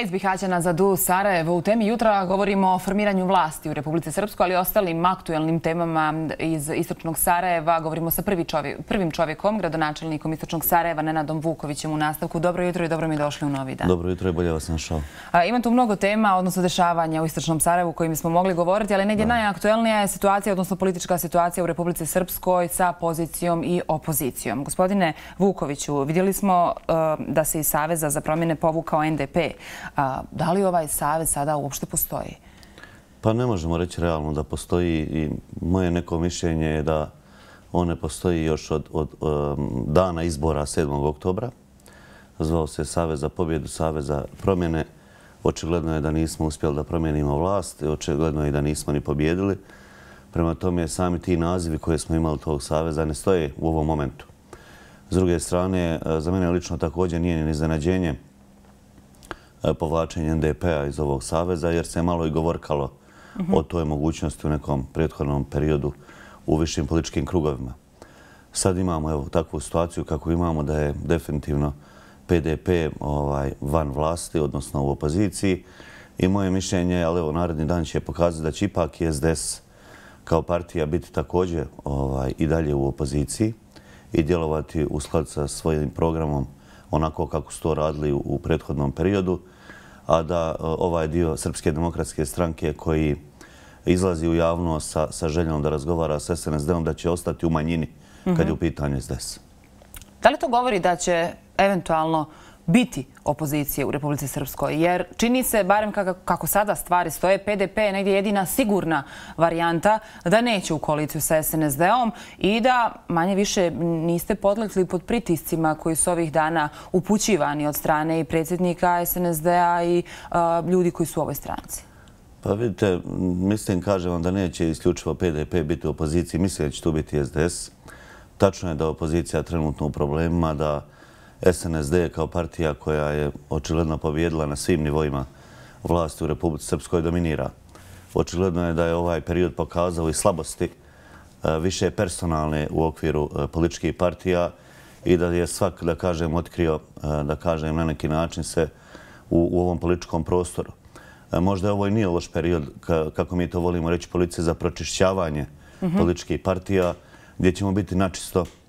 iz Bihaćana za Du Sarajevo. U temi jutra govorimo o formiranju vlasti u Republice Srpskoj, ali i ostalim aktuelnim temama iz Istočnog Sarajeva. Govorimo sa prvim čovjekom, gradonačelnikom Istočnog Sarajeva, Nenadom Vukovićem u nastavku. Dobro jutro i dobro mi došli u Novi dan. Dobro jutro i bolje vas našao. Ima tu mnogo tema, odnosno dešavanja u Istočnom Sarajevu kojim smo mogli govoriti, ali negdje najaktuelnija je situacija, odnosno politička situacija u Republice Srpskoj sa pozicijom i opozicijom. Gospodine Vukoviću, vidjeli smo e, da se iz Saveza za promjene povukao NDP. Da li ovaj savez sada uopšte postoji? Pa ne možemo reći realno da postoji i moje neko mišljenje je da on ne postoji još od dana izbora 7. oktobra. Zvao se Savez za pobjedu, Savez za promjene. Očigledno je da nismo uspjeli da promjenimo vlast, i očigledno je da nismo ni pobjedili. Prema tome, sami ti nazivi koje smo imali tog Saveza ne stoje u ovom momentu. S druge strane, za mene lično također nije ni iznenađenje E, povlačenje NDP-a iz ovog saveza, jer se malo i govorkalo mhm. o toj mogućnosti u nekom prethodnom periodu u višim političkim krugovima. Sad imamo takvu situaciju kako imamo da je definitivno PDP ovaj, van vlasti, odnosno u opoziciji. I moje mišljenje, ali evo, naredni dan će pokazati da će ipak SDS kao partija biti također ovaj, i dalje u opoziciji i djelovati u skladu sa svojim programom onako kako su to radili u prethodnom periodu, a da e, ovaj dio Srpske demokratske stranke koji izlazi u javno sa željom da razgovara s SNSD-om da će ostati u manjini kad je u mhm. pitanju SDS. Da li to govori da će eventualno biti opozicije u Republici Srpskoj. Jer čini se, barem kako sada stvari stoje, PDP je negdje jedina sigurna varijanta da neće u koaliciju sa SNSD-om i da manje više niste podlekli pod pritiscima koji su ovih dana upućivani od strane i predsjednika SNSD-a i e, ljudi koji su u ovoj stranci. Pa vidite, mislim, kažem vam da neće isključivo PDP biti u opoziciji. Mislim da će tu biti SDS. Tačno je da opozicija trenutno u problemima, da SNSD kao partija koja je očigledno pobjedila na svim nivoima vlasti u Republici Srpskoj dominira. Očigledno je da je ovaj period pokazao i slabosti e, više personalne u okviru e, političkih partija i da je svak, da kažem, otkrio, e, da kažem, na neki način se u ovom političkom prostoru. Možda je ovo i nije loš period, kako mi to volimo reći, policije za pročišćavanje mhm. političkih partija, gdje ćemo biti načisto učiniti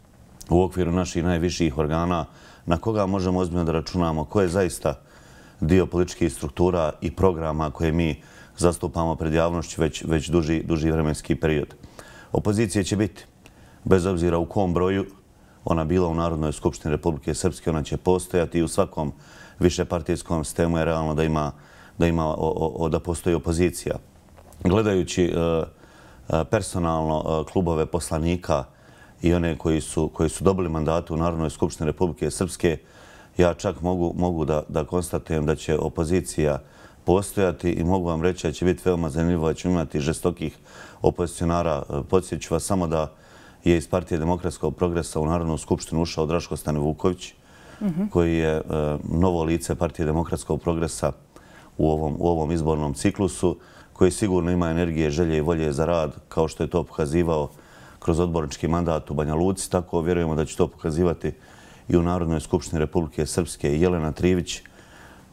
u okviru naših najviših organa, na koga možemo ozbiljno da računamo, ko je zaista dio političkih struktura i programa koje mi zastupamo pred javnošću već duži vremenski period. Opozicije će biti, bez obzira u kom broju, ona bila u Narodnoj skupštini Republike Srpske, ona će postojati i u svakom višepartijskom sistemu je realno da ima da postoji opozicija. Gledajući e, e, personalno e, klubove poslanika i one koji su dobili mandat u Narodnoj skupštini Republike Srpske, ja čak mogu da konstatujem da će opozicija postojati i mogu vam reći da će biti veoma zanimljivo, da će imati žestokih opozicionara. E, Podsjeću vas samo da je iz Partije demokratskog progresa u Narodnu skupštinu ušao Draško Stane Vuković, koji je e, novo lice Partije demokratskog progresa u ovom izbornom ciklusu, koji sigurno ima energije, želje i volje za rad, kao što je to pokazivao kroz odbornički mandat u Banja Luci. Tako vjerujemo da će to pokazivati i u Narodnoj skupštini Republike Srpske Jelena Trivić,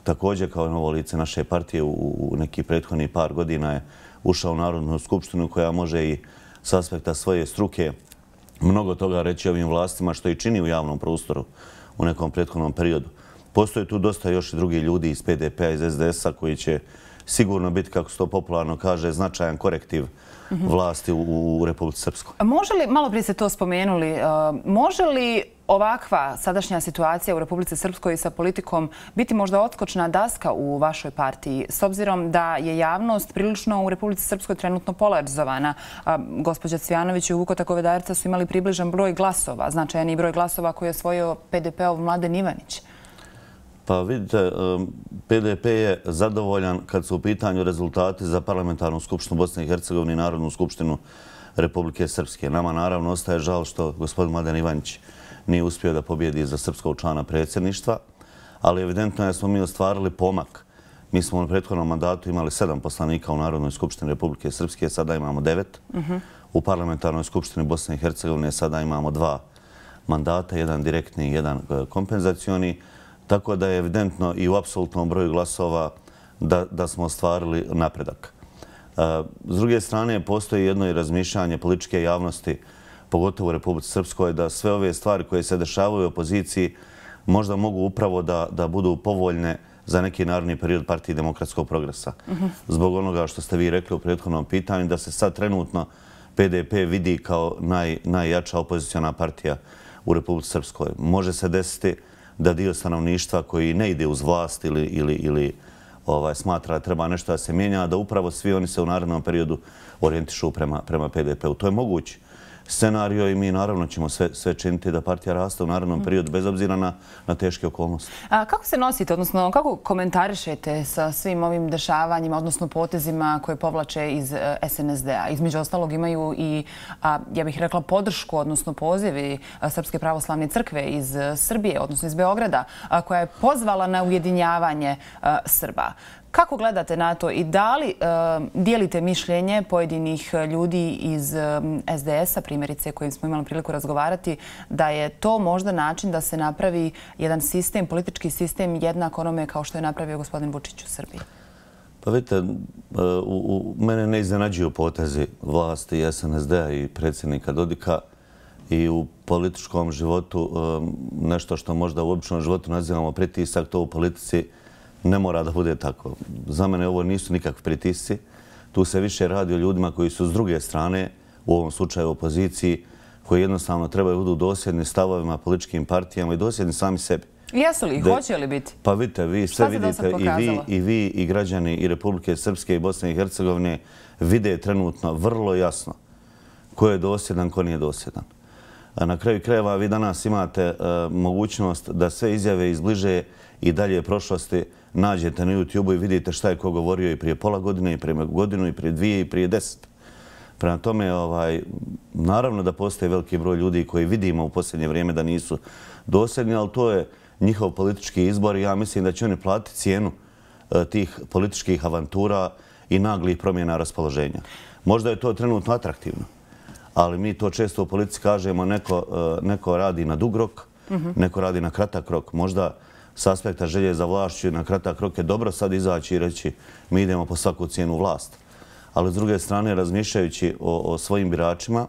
također kao novo lice naše partije u neki prethodni par godina je ušao u Narodnu skupštinu koja može i s aspekta svoje struke mnogo toga reći ovim vlastima što i čini u javnom prostoru u nekom prethodnom periodu. Postoje tu dosta još i drugi ljudi iz PDP-a, iz SDS-a koji će sigurno biti, kako se to popularno kaže, značajan korektiv vlasti u Republike Srpskoj. Može li, malo prije ste to spomenuli, uh, može li ovakva sadašnja situacija u Republike Srpskoj sa politikom biti možda otkočna daska u vašoj partiji, s obzirom da je javnost prilično u Republike Srpskoj trenutno polarizovana. Gospodja Cvijanović i Vuko Takovedarca su imali približan broj glasova, značajni broj glasova koji je osvojio PDP-ov Mladen Ivanić. Mhm. Pa vidite, PDP je zadovoljan kad su u pitanju rezultati za parlamentarnu skupštinu Bosne i Hercegovine i Narodnu skupštinu Republike Srpske. Nama naravno ostaje žal što gospodin Mladen Ivanić nije uspio da pobjedi za srpskog člana predsjedništva, ali evidentno je da smo mi ostvarili pomak. Mi smo u prethodnom mandatu imali sedam poslanika u Narodnoj skupštini Republike Srpske, sada imamo devet. Mhm. U parlamentarnoj skupštini Bosne i Hercegovine sada imamo dva mandata, jedan direktni i jedan e, kompenzacioni Tako da je evidentno i u apsolutnom broju glasova da smo ostvarili napredak. E, s druge strane, postoji jedno i razmišljanje političke javnosti, pogotovo u Republice Srpskoj, da sve ove stvari koje se dešavaju u opoziciji možda mogu upravo da budu povoljne za neki narodni period partije demokratskog progresa. Zbog onoga što ste vi rekli u prethodnom pitanju, da se sad trenutno PDP vidi kao najjača opozicijona partija u Republike Srpskoj. Može se desiti da dio stanovništva koji ne ide uz vlast ili ovaj, smatra da treba nešto da se mijenja, da upravo svi oni se u narednom periodu orijentišu prema PDP-u. To je moguće scenario i mi naravno ćemo sve činiti da partija raste u naravnom periodu bez obzira na teške okolnosti. Kako se nosite, odnosno kako komentarišete sa svim ovim dešavanjima, odnosno potezima koje povlače iz eh, SNSD-a? Između ostalog imaju i, ja bih rekla, podršku, odnosno pozivi Srpske pravoslavne crkve iz eh, Srbije, odnosno iz Beograda, koja je pozvala na ujedinjavanje eh, Srba. Kako gledate na to i da li eh, dijelite mišljenje pojedinih eh, ljudi iz eh, SDS-a, primjerice kojim smo imali priliku razgovarati, da je to možda način da se napravi jedan sistem, politički sistem, jedna onome kao što je napravio gospodin Vučić u Srbiji? Pa vidite, mene ne iznenađuju potezi vlasti SNSD-a i predsjednika Dodika i u političkom životu nešto što možda u običnom životu nazivamo pritisak, to u politici je ne mora da bude tako. Za mene ovo nisu nikakvi pritisci. Tu se više radi o ljudima koji su s druge strane, u ovom slučaju opoziciji, koji jednostavno trebaju budu dosjedni stavovima, političkim partijama i dosjedni sami sebi. Jesu li? Hoće li biti? Pa vidite, vi sve vidite i vi i građani i Republike Srpske i Bosne i Hercegovine vide trenutno vrlo jasno ko je dosjedan, ko nije dosjedan. Na kraju krajeva vi danas imate e, mogućnost da sve izjave izbliže i dalje prošlosti nađete na YouTube-u i vidite šta je ko govorio i prije pola godine, i prije godinu, i prije dvije, i prije deset. Prema tome, ovaj, naravno da postoje veliki broj ljudi koji vidimo u posljednje vrijeme da nisu dosadni, ali to je njihov politički izbor i ja mislim da će oni platiti cijenu e, tih političkih avantura i naglih promjena raspoloženja. Možda je to trenutno atraktivno, ali mi to često u politici kažemo neko e, radi na dug rok, mhm. neko radi na kratak rok. Možda s aspekta želje za vlašću na kratak rok je dobro sad izaći i reći mi idemo po svaku cijenu vlast. Ali s druge strane, razmišljajući o svojim biračima,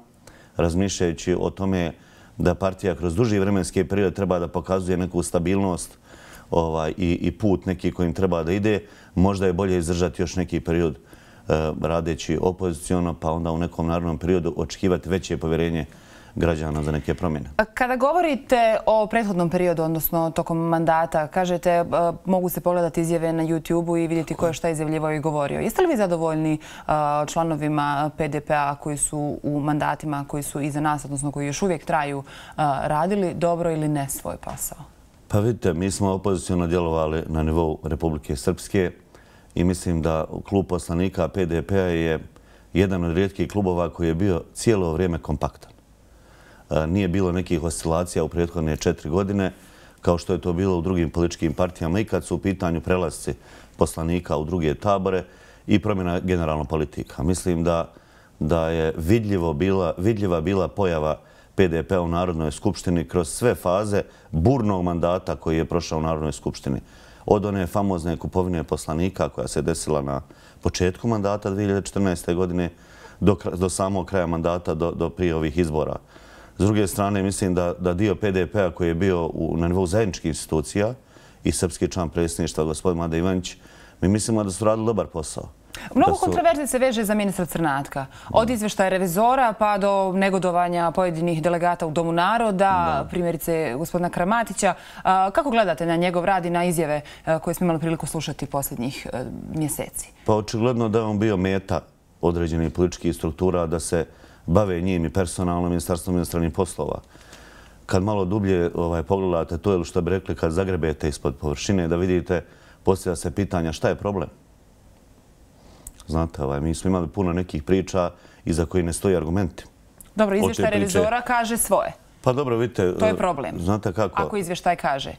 razmišljajući o tome da partija kroz duži vremenski period treba da pokazuje neku stabilnost ovaj, i put neki kojim treba da ide, možda je bolje izdržati još neki period eh, radeći opoziciono, pa onda u nekom narodnom periodu očekivati veće povjerenje građana za neke promjene. Kada govorite o prethodnom periodu, odnosno tokom mandata, kažete e, mogu se pogledati izjave na YouTube-u i vidjeti ko je šta izjavljivo i govorio. Jeste li vi zadovoljni e, članovima PDP-a koji su u mandatima, koji su iza nas, odnosno koji još uvijek traju, e, radili dobro ili ne svoj posao? Pa vidite, mi smo opozicijalno djelovali na nivou Republike Srpske i mislim da klub poslanika PDP-a je jedan od rijetkih klubova koji je bio cijelo vrijeme kompaktan nije bilo nekih oscilacija u prethodne četiri godine, kao što je to bilo u drugim političkim partijama i kad su u pitanju prelazci poslanika u druge tabore i promjena generalno politika. Mislim da je vidljiva bila pojava PDP u Narodnoj skupštini kroz sve faze burnog mandata koji je prošao u Narodnoj skupštini. Od one famozne kupovine poslanika koja se desila na početku mandata 2014. godine do samog kraja mandata do prije ovih izbora. S druge strane, mislim da dio PDP-a koji je bio na nivou zajedničkih institucija i srpski član predsjedništva, gospodin Mada Ivanić, mi mislimo da su radili dobar posao. Mnogo kontroverze se veže za ministra Crnatka. Od izveštaja revizora pa do negodovanja pojedinih delegata u Domu naroda, primjerice gospodina Kramatića. Kako gledate na njegov rad i na izjave e, koje smo imali priliku slušati posljednjih e, mjeseci? Pa očigledno da je on bio meta određenih političkih struktura da se bave njim i personalno ministarstvo ministranih poslova. Kad malo dublje ovaj, pogledate to, ili što bi rekli, kad zagrebete ispod površine, da vidite, postavlja se pitanja šta je problem. Znate, ovaj, mi smo imali puno nekih priča iza koji ne stoji argumenti. Dobro, izvještaj revizora kaže svoje. Pa dobro, vidite... To je problem. Znate kako... Ako izvještaj kaže.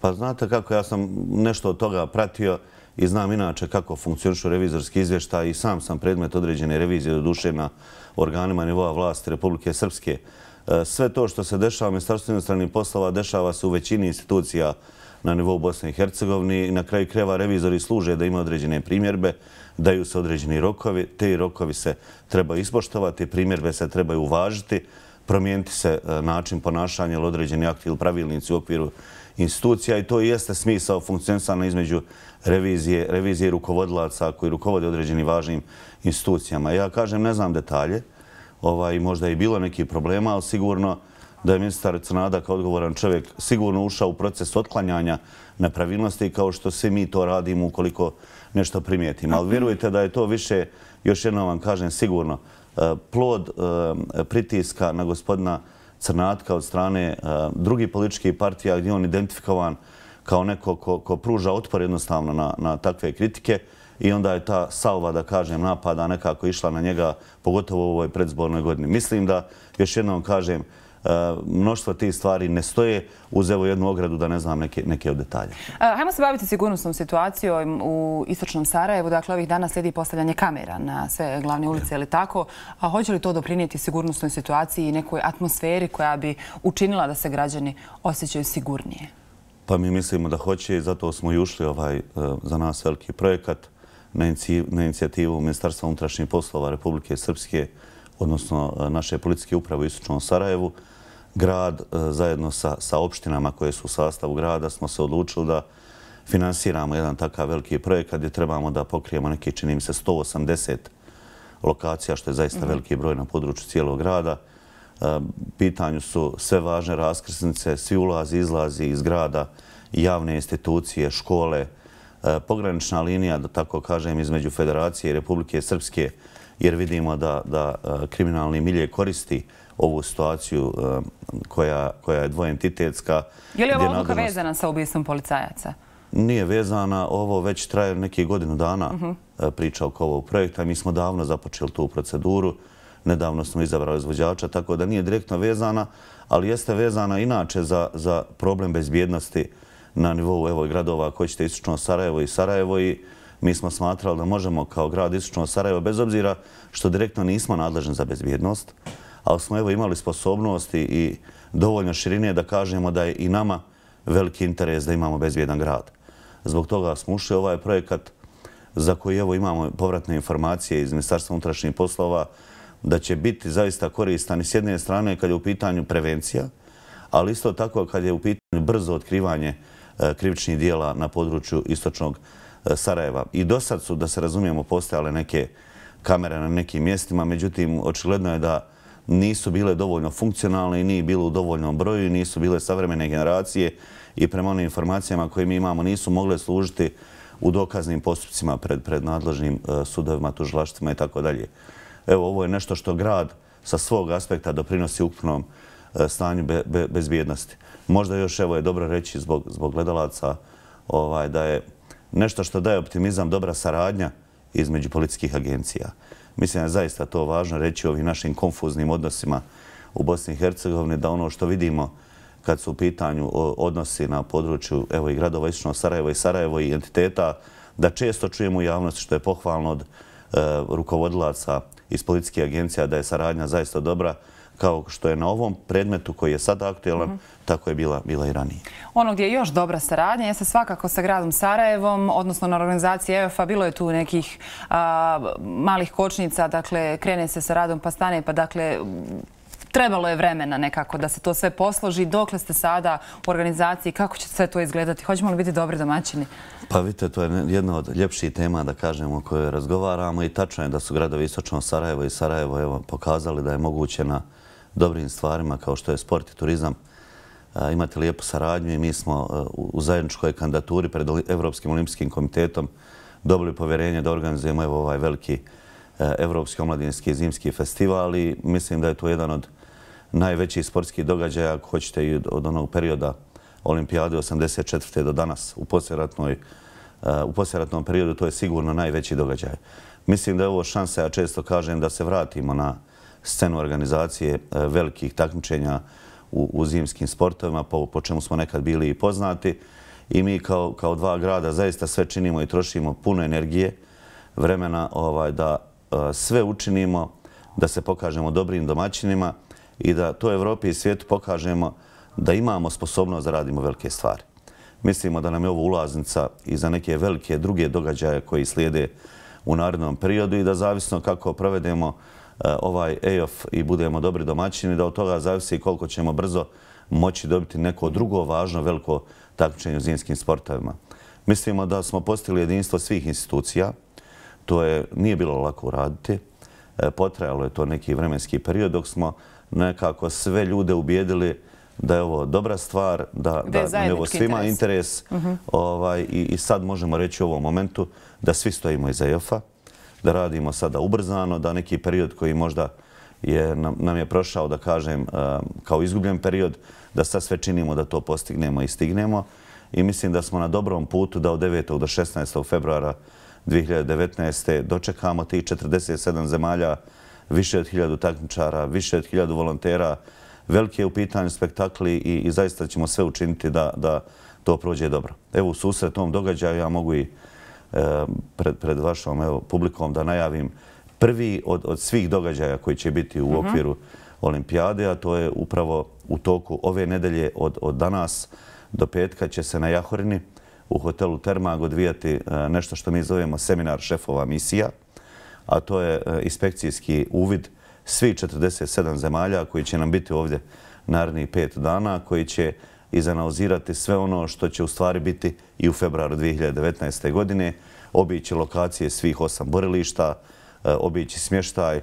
Pa znate kako, ja sam nešto od toga pratio i znam inače kako funkcionišu revizorski izvještaj i sam sam predmet određene revizije do duše na organima nivoa vlasti Republike Srpske. E, sve to što se dešava u Ministarstvu inostranih poslova dešava se u većini institucija na nivou Bosne i Hercegovine i na kraju kreva revizori služe da ima određene primjerbe, daju se određeni rokovi, te rokovi se treba ispoštovati, primjerbe se trebaju uvažiti, promijeniti se e, način ponašanja ili određeni akt ili pravilnici u okviru institucija i to jeste smisao funkcionisana između revizije rukovodilaca koji rukovode određenim važnim institucijama. Ja kažem, ne znam detalje, ovaj, možda je bilo neki problema, ali sigurno da je ministar Crnada kao odgovoran čovjek sigurno ušao u proces otklanjanja nepravilnosti kao što svi mi to radimo ukoliko nešto primijetimo. Ali vjerujte da je to više, još jedno vam kažem, sigurno eh, plod eh, pritiska na gospodina Crnada crnatka od strane eh, drugi politički partija gdje je on identifikovan kao neko ko pruža otpor jednostavno na takve kritike i onda je ta salva, da kažem, napada nekako išla na njega, pogotovo u ovoj predzbornoj godini. Mislim da, još jednom kažem, E, mnoštva tih stvari ne stoje uz evo jednu ogradu da ne znam neke od detalja. E, hajmo se baviti sigurnostnom situacijom u istočnom Sarajevu. Dakle, ovih dana sledi postavljanje kamera na sve glavne ulice, ili tako? A hoće li to doprinijeti sigurnostnoj situaciji i nekoj atmosferi koja bi učinila da se građani osjećaju sigurnije? Pa mi mislimo da hoće i zato smo i ušli ovaj e, za nas veliki projekat na inicijativu Ministarstva unutrašnjih poslova Republike Srpske odnosno naše policijske uprave u Istočnom Sarajevu, grad e, zajedno sa opštinama koje su u sastavu grada smo se odlučili da finansiramo jedan takav veliki projekat gdje trebamo da pokrijemo neki čini mi se, 180 lokacija, što je zaista mhm. veliki broj na području cijelog grada. E, pitanju su sve važne raskrsnice, svi ulazi, izlazi iz grada, javne institucije, škole, e, pogranična linija, da tako kažem, između Federacije i Republike Srpske jer vidimo da e, kriminalni milje koristi ovu situaciju e, koja je dvojentitetska. Je li ova odluka vezana sa ubijstvom policajaca? Nije vezana. Ovo već traje neke godine dana mhm. e, priča oko ovog projekta. Mi smo davno započeli tu proceduru. Nedavno smo izabrali izvođača, tako da nije direktno vezana, ali jeste vezana inače za problem bezbjednosti na nivou gradova koji ćete istično Sarajevo i Sarajevo i Sarajevo. Mi smo smatrali da možemo kao grad Istočno Sarajevo, bez obzira što direktno nismo nadležni za bezbjednost, ali smo evo imali sposobnosti i dovoljno širine da kažemo da je i nama veliki interes da imamo bezbjedan grad. Zbog toga smo ušli ovaj projekat za koji evo imamo povratne informacije iz Ministarstva unutrašnjih poslova da će biti zaista koristan i s jedne strane kad je u pitanju prevencija, ali isto tako kad je u pitanju brzo otkrivanje e, krivičnih dijela na području istočnog E, Sarajeva. I do sad su, da se razumijemo, postojale neke kamere na nekim mjestima, međutim, očigledno je da nisu bile dovoljno funkcionalne i nije bilo u dovoljnom broju, nisu bile savremene generacije i prema onim informacijama koje mi imamo nisu mogle služiti u dokaznim postupcima pred nadležnim e, sudovima, tužilaštima i tako dalje. Evo, ovo je nešto što grad sa svog aspekta doprinosi ukupnom e, stanju bezbijednosti. Možda još, evo, je dobro reći zbog gledalaca ovaj, da je nešto što daje optimizam, dobra saradnja između policijskih agencija. Mislim da je zaista to važno reći o ovim našim konfuznim odnosima u Bosni i Hercegovini, da ono što vidimo kad su u pitanju odnosi na području evo i gradova Isično Sarajevo i Sarajevo i entiteta, da često čujemo u javnosti što je pohvalno od e, rukovodilaca iz policijskih agencija da je saradnja zaista dobra, kao što je na ovom predmetu koji je sada aktualan, mhm. tako je bila i ranije. Ono gdje je još dobra saradnja jeste svakako sa gradom Sarajevom, odnosno na organizaciji ef bilo je tu nekih malih kočnica, dakle, krene se sa radom pa stane, pa dakle, trebalo je vremena nekako da se to sve posloži. Dokle ste sada u organizaciji, kako će sve to izgledati? Hoćemo li biti dobri domaćini? Pa vidite, to je jedna od ljepših tema, da kažemo, o kojoj razgovaramo i tačno je da su gradovi Istočno Sarajevo i Sarajevo pokazali da je moguće na dobrim stvarima kao što je sport i turizam. Imate lijepu saradnju i mi smo e, u zajedničkoj kandidaturi pred Evropskim olimpijskim komitetom dobili povjerenje da organizujemo ovaj veliki e, Evropski omladinski i zimski festival i mislim da je to jedan od najvećih sportskih događaja ako hoćete i od onog perioda olimpijade 84. do danas u e, u posljeratnom periodu to je sigurno najveći događaj. Mislim da je ovo šansa, ja često kažem, da se vratimo na scenu organizacije e, velikih takmičenja u zimskim sportovima, po čemu smo nekad bili i poznati. I mi kao dva grada zaista sve činimo i trošimo puno energije, vremena ovaj, da e, sve učinimo, da se pokažemo dobrim domaćinima i da to Evropi i svijetu pokažemo da imamo sposobnost da radimo velike stvari. Mislimo da nam je ovo ulaznica i za neke velike druge događaje koji slijede u narednom periodu i da zavisno kako provedemo Eh, ovaj EOF i budemo dobri domaćini, da od toga zavisi koliko ćemo brzo moći dobiti neko drugo važno veliko takmičenje u zimskim sportovima. Mislimo da smo postigli jedinstvo svih institucija. To je, nije bilo lako uraditi. Eh, potrajalo je to neki vremenski period dok smo nekako sve ljude ubijedili da je ovo dobra stvar, da, da, da je svima interes. Mhm. ovaj, i, I sad možemo reći u ovom momentu da svi stojimo iza EOF-a da radimo sada ubrzano, da neki period koji možda nam je prošao, da kažem, eh, kao izgubljen period, da sad sve činimo da to postignemo i stignemo. I mislim da smo na dobrom putu da od 9. do 16. februara 2019. dočekamo tih 47 zemalja, više od 1000 takmičara, više od 1000 volontera. Veliki je u pitanju spektakli i zaista ćemo sve učiniti da to prođe dobro. Evo, u susretom događaju ja mogu i pred vašom publikom da najavim prvi od svih događaja koji će biti u mhm. okviru olimpijade, a to je upravo u toku ove nedelje od danas do petka će se na Jahorini u hotelu Termag odvijati e, nešto što mi zovemo seminar šefova misija, a to je e, inspekcijski uvid svi 47 zemalja koji će nam biti ovdje narednih pet dana, koji će izanalizirati sve ono što će u stvari biti i u februaru 2019. godine, objeći lokacije svih osam borilišta, e, objeći smještaj, e,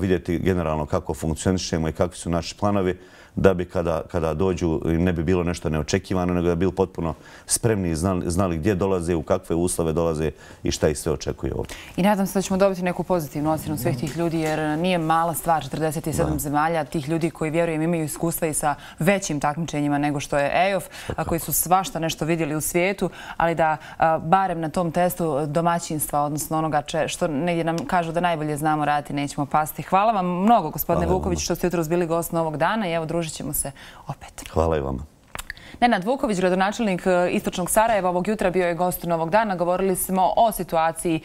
vidjeti generalno kako funkcionišemo i kakvi su naši planovi da bi kada, kada dođu ne bi bilo nešto neočekivano, nego da bi bili potpuno spremni i znali, znali gdje dolaze, u kakve uslove dolaze i šta ih sve očekuje ovdje. I nadam se da ćemo dobiti neku pozitivnu ocjenu svih tih ljudi, jer nije mala stvar 47 zemalja, tih ljudi koji, vjerujem, imaju iskustva i sa većim takmičenjima nego što je EOF, a koji su svašta nešto vidjeli u svijetu, ali da barem na tom testu domaćinstva, odnosno onoga što negdje nam kažu da najbolje znamo raditi, nećemo pasti. Hvala vam mnogo, gospodine Vuković, što ste jutro bili gost ovog dana i evo, druži družit ćemo se opet. Hvala i vama. Nenad Vuković, gradonačelnik e, Istočnog Sarajeva, ovog jutra bio je gost novog dana. Govorili smo o situaciji e,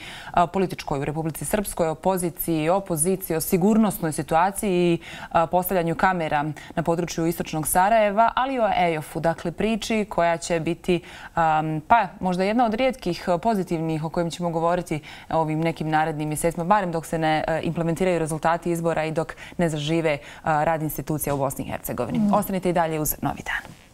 političkoj u Republici Srpskoj, o opoziciji, opoziciji, o sigurnosnoj situaciji i e, postavljanju kamera na području Istočnog Sarajeva, ali i o EJOF-u, dakle priči koja će biti pa možda jedna od rijetkih pozitivnih o kojim ćemo govoriti ovim nekim narednim mjesecima, barem dok se ne implementiraju rezultati izbora i dok ne zažive rad institucija u Bosni i Hercegovini. Mm. Ostanite i dalje uz Novi dan.